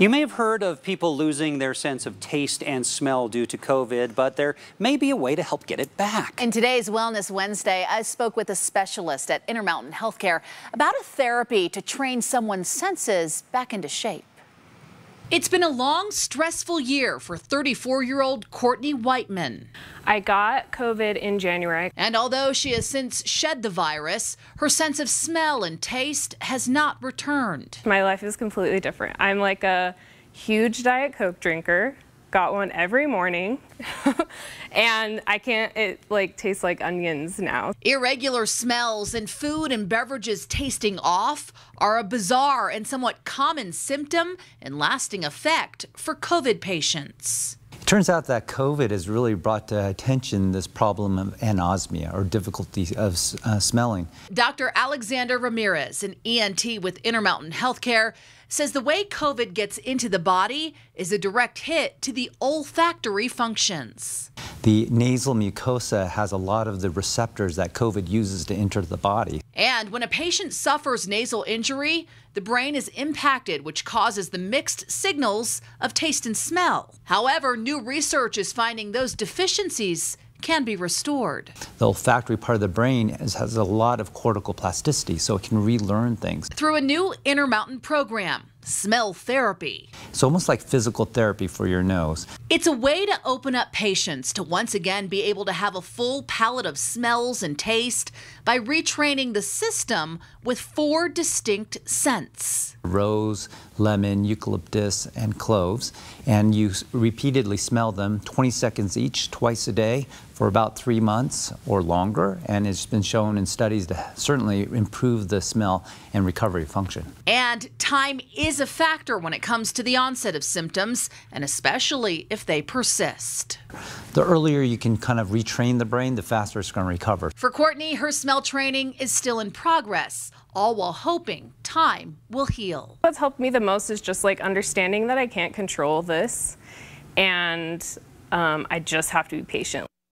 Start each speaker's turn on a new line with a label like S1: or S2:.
S1: You may have heard of people losing their sense of taste and smell due to COVID, but there may be a way to help get it back.
S2: In today's Wellness Wednesday, I spoke with a specialist at Intermountain Healthcare about a therapy to train someone's senses back into shape. It's been a long, stressful year for 34 year old Courtney Whiteman. I got COVID in January. And although she has since shed the virus, her sense of smell and taste has not returned. My life is completely different. I'm like a huge Diet Coke drinker got one every morning and I can't it like tastes like onions now. Irregular smells and food and beverages tasting off are a bizarre and somewhat common symptom and lasting effect for COVID patients.
S1: It turns out that COVID has really brought to attention this problem of anosmia or difficulty of uh, smelling.
S2: Dr. Alexander Ramirez, an ENT with Intermountain Healthcare, says the way COVID gets into the body is a direct hit to the olfactory functions.
S1: The nasal mucosa has a lot of the receptors that COVID uses to enter the body.
S2: And when a patient suffers nasal injury, the brain is impacted, which causes the mixed signals of taste and smell. However, new research is finding those deficiencies can be restored.
S1: The olfactory part of the brain is, has a lot of cortical plasticity, so it can relearn things.
S2: Through a new Intermountain program, smell therapy.
S1: It's almost like physical therapy for your nose.
S2: It's a way to open up patients to once again be able to have a full palette of smells and taste by retraining the system with four distinct scents
S1: rose, lemon, eucalyptus, and cloves. And you repeatedly smell them 20 seconds each, twice a day, for about three months or longer, and it's been shown in studies to certainly improve the smell and recovery function.
S2: And time is is a factor when it comes to the onset of symptoms, and especially if they persist.
S1: The earlier you can kind of retrain the brain, the faster it's going to recover. For
S2: Courtney, her smell training is still in progress, all while hoping time will heal. What's helped me the most is just like understanding that I can't control this, and um, I just have to be patient.